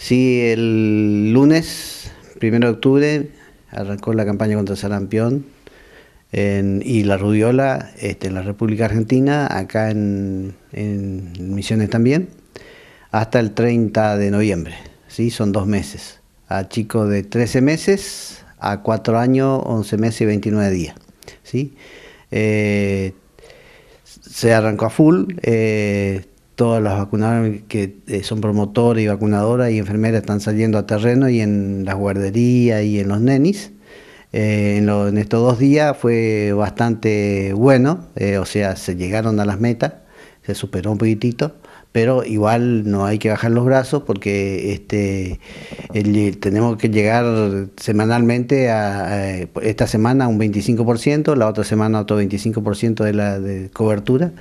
Sí, el lunes, primero de octubre, arrancó la campaña contra sarampión y la rudiola este, en la República Argentina, acá en, Misiones también, hasta el 30 de noviembre. ¿sí? Son dos meses. A chicos de 13 meses a 4 años, 11 meses y 29 días. ¿sí? Eh, se arrancó a full. Eh, todas las vacunadoras que eh, son promotoras y vacunadoras y enfermeras están saliendo a terreno y en las guarderías y en los nenis. Eh, en, estos dos días fue bastante bueno, eh, o sea, se llegaron a las metas se superó un poquitito, pero igual no hay que bajar los brazos porque este tenemos que llegar semanalmente a, esta semana un 25%, la otra semana otro 25% de la cobertura.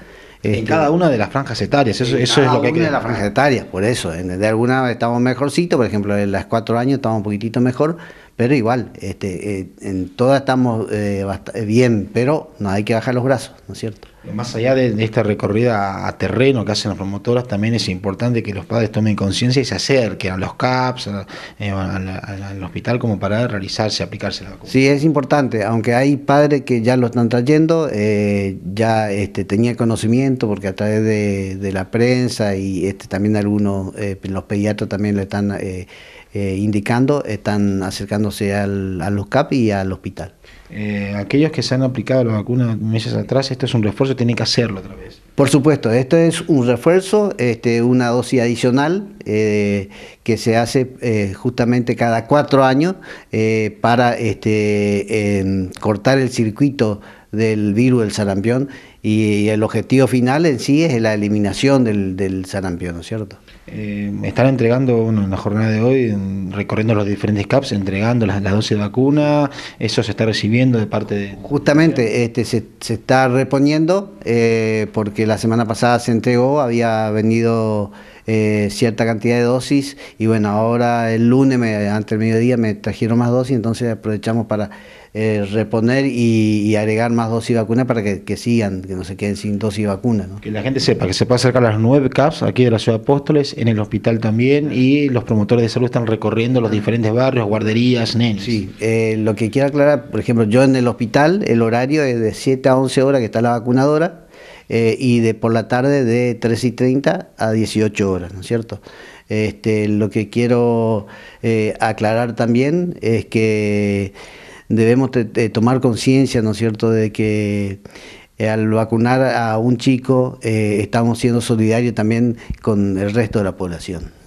en este, cada una de las franjas etarias, eso, es lo que cada una de las franjas etarias, por eso, de alguna estamos mejorcito, por ejemplo, en las cuatro años estamos un poquitito mejor, pero igual, este, eh, en todas estamos eh, eh, bien, pero no hay que bajar los brazos, ¿no es cierto? Más allá de, esta recorrida a terreno que hacen las promotoras, también es importante que los padres tomen conciencia y se acerquen a los CAPS, al hospital, como para realizarse, aplicarse la vacuna. Sí, es importante, aunque hay padres que ya lo están trayendo, ya este, tenía conocimiento, porque a través de, la prensa y este, también algunos, los pediatras también lo están eh, indicando están acercándose al, a los CAP y al hospital. Eh, aquellos que se han aplicado la vacuna meses atrás, esto es un refuerzo, tienen que hacerlo otra vez. Por supuesto, esto es un refuerzo, este, una dosis adicional eh, que se hace justamente cada cuatro años para este, cortar el circuito del virus del sarampión y el objetivo final en sí es la eliminación del, del sarampión, ¿no es cierto? Eh, entregando, bueno, en la jornada de hoy, recorriendo los diferentes CAPS, entregando las, dosis de vacunas, eso se está recibiendo de parte de... Justamente, este, se, se está reponiendo, eh, porque la semana pasada se entregó, había venido eh, cierta cantidad de dosis, y bueno, ahora el lunes, me, antes del mediodía, me trajeron más dosis, entonces aprovechamos para eh, reponer y, agregar más dosis de vacunas para que, que sigan que no se queden sin dosis y vacuna. Que la gente sepa que se puede acercar a las nueve CAPS aquí de la ciudad Apóstoles, en el hospital también, y los promotores de salud están recorriendo los diferentes barrios, guarderías, nenes. Sí, eh, lo que quiero aclarar, por ejemplo, yo en el hospital, el horario es de 7 a 11 horas que está la vacunadora, eh, y de por la tarde de 3 y 30 a 18 horas, ¿no es cierto? Este, lo que quiero eh, aclarar también es que debemos tomar conciencia, ¿no es cierto?, de que eh, al vacunar a un chico, eh, estamos siendo solidarios también con el resto de la población.